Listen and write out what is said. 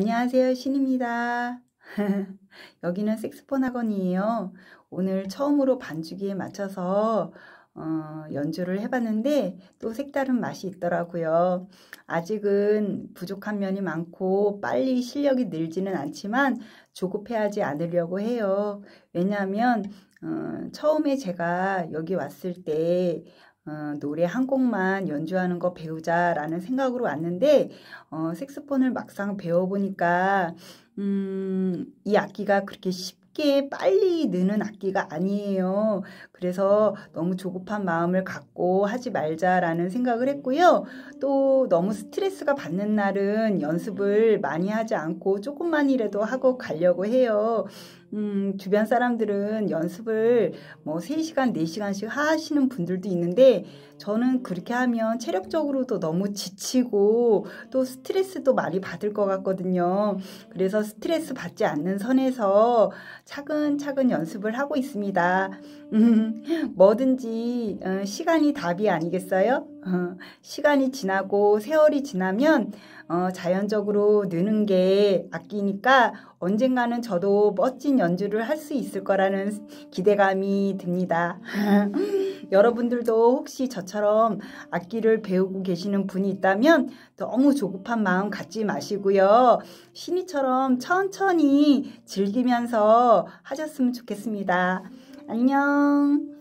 안녕하세요 신입니다 여기는 섹스폰 학원이에요 오늘 처음으로 반주기에 맞춰서 어, 연주를 해봤는데 또 색다른 맛이 있더라고요 아직은 부족한 면이 많고 빨리 실력이 늘지는 않지만 조급해하지 않으려고 해요 왜냐하면 어, 처음에 제가 여기 왔을 때 어, 노래 한 곡만 연주하는 거 배우자라는 생각으로 왔는데 어, 색스폰을 막상 배워보니까 음, 이 악기가 그렇게 쉽게 빨리 느는 악기가 아니에요. 그래서 너무 조급한 마음을 갖고 하지 말자라는 생각을 했고요. 또 너무 스트레스가 받는 날은 연습을 많이 하지 않고 조금만이라도 하고 가려고 해요. 음, 주변 사람들은 연습을 뭐 3시간, 4시간씩 하시는 분들도 있는데 저는 그렇게 하면 체력적으로도 너무 지치고 또 스트레스도 많이 받을 것 같거든요. 그래서 스트레스 받지 않는 선에서 차근차근 연습을 하고 있습니다. 음, 뭐든지 어, 시간이 답이 아니겠어요? 어, 시간이 지나고 세월이 지나면 어, 자연적으로 느는 게아끼니까 언젠가는 저도 멋진 연주를 할 수 있을 거라는 기대감이 듭니다. 여러분들도 혹시 저처럼 악기를 배우고 계시는 분이 있다면 너무 조급한 마음 갖지 마시고요. 신이처럼 천천히 즐기면서 하셨으면 좋겠습니다. 안녕.